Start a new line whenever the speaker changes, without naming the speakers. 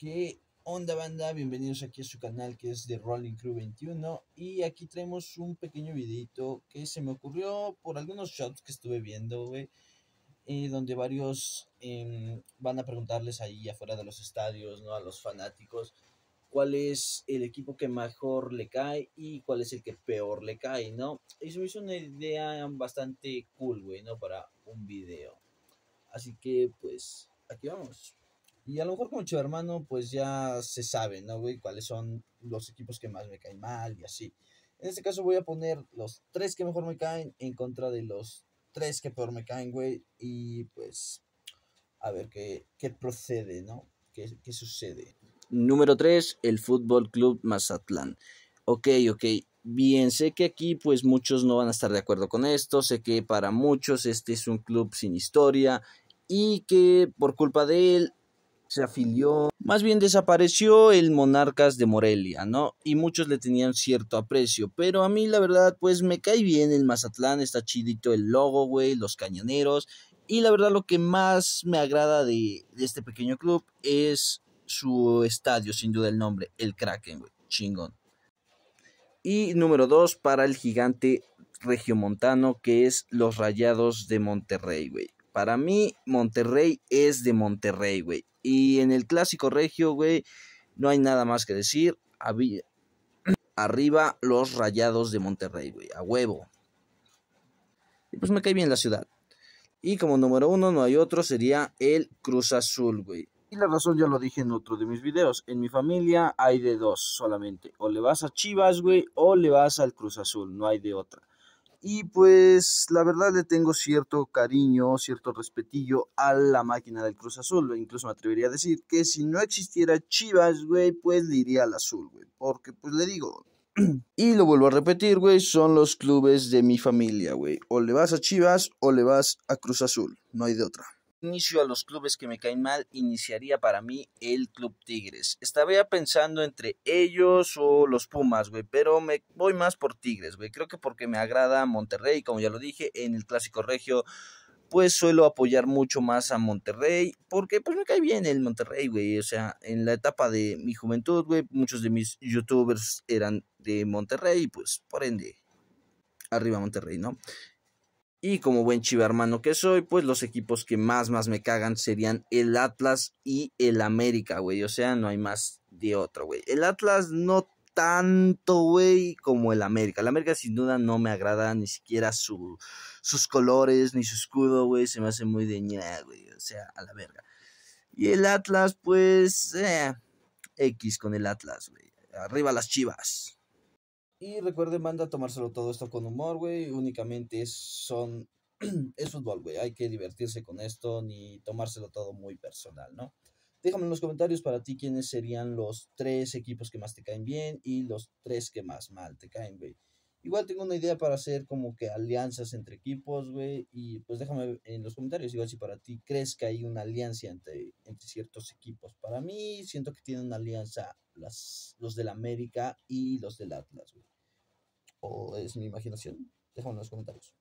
¿Qué onda banda? Bienvenidos aquí a su canal que es de Rolling Crew 21 y aquí traemos un pequeño videito que se me ocurrió por algunos shots que estuve viendo, güey, eh, donde varios em, van a preguntarles ahí afuera de los estadios, ¿no? A los fanáticos cuál es el equipo que mejor le cae y cuál es el que peor le cae, ¿no? Y se me hizo una idea bastante cool, güey, ¿no? Para un video. Así que pues, aquí vamos. Y a lo mejor como mucho Hermano, pues ya se sabe, ¿no, güey? Cuáles son los equipos que más me caen mal y así. En este caso voy a poner los tres que mejor me caen en contra de los tres que peor me caen, güey. Y pues, a ver qué, procede, ¿no? ¿Qué, qué sucede? Número 3, el Fútbol Club Mazatlán. Ok, ok. Bien, sé que aquí pues muchos no van a estar de acuerdo con esto, sé que para muchos este es un club sin historia y que por culpa de él se afilió, más bien desapareció el Monarcas de Morelia, ¿no? Y muchos le tenían cierto aprecio, pero a mí la verdad pues me cae bien el Mazatlán, está chidito el logo, güey, los cañoneros, y la verdad lo que más me agrada de, este pequeño club es su estadio, sin duda el nombre, el Kraken, güey, chingón. Y número dos para el gigante regiomontano que es los Rayados de Monterrey, güey. Para mí, Monterrey es de Monterrey, güey. Y en el clásico regio, güey, no hay nada más que decir. Arriba los rayados de Monterrey, güey. A huevo. Y pues me cae bien la ciudad. Y como número uno, no hay otro, sería el Cruz Azul, güey. Y la razón ya lo dije en otro de mis videos. En mi familia hay de dos solamente. O le vas a Chivas, güey, o le vas al Cruz Azul. No hay de otra. Y pues la verdad le tengo cierto cariño, cierto respetillo a la máquina del Cruz Azul. Incluso me atrevería a decir que si no existiera Chivas, güey, pues le iría al azul, güey. Porque pues le digo, y lo vuelvo a repetir, güey, son los clubes de mi familia, güey. O le vas a Chivas o le vas a Cruz Azul, no hay de otra inicio a los clubes que me caen mal, iniciaría para mí el Club Tigres. ya pensando entre ellos o los Pumas, güey, pero me voy más por Tigres, güey. Creo que porque me agrada Monterrey, como ya lo dije, en el Clásico Regio pues suelo apoyar mucho más a Monterrey, porque pues me cae bien el Monterrey, güey, o sea, en la etapa de mi juventud, güey, muchos de mis youtubers eran de Monterrey, pues por ende, arriba Monterrey, ¿no? Y como buen chiva hermano que soy, pues los equipos que más, más me cagan serían el Atlas y el América, güey. O sea, no hay más de otro, güey. El Atlas no tanto, güey, como el América. El América sin duda no me agrada ni siquiera sus colores ni su escudo, güey. Se me hace muy de güey. O sea, a la verga. Y el Atlas, pues, eh, X con el Atlas, güey. Arriba las chivas. Y recuerden, manda tomárselo todo esto con humor, güey. Únicamente es, son. es fútbol, güey. Hay que divertirse con esto ni tomárselo todo muy personal, ¿no? Déjame en los comentarios para ti quiénes serían los tres equipos que más te caen bien y los tres que más mal te caen, güey. Igual tengo una idea para hacer como que alianzas entre equipos, güey. Y pues déjame en los comentarios, igual si para ti crees que hay una alianza entre, entre ciertos equipos. Para mí, siento que tienen una alianza las, los del América y los del Atlas, güey. ¿O es mi imaginación? Déjame en los comentarios.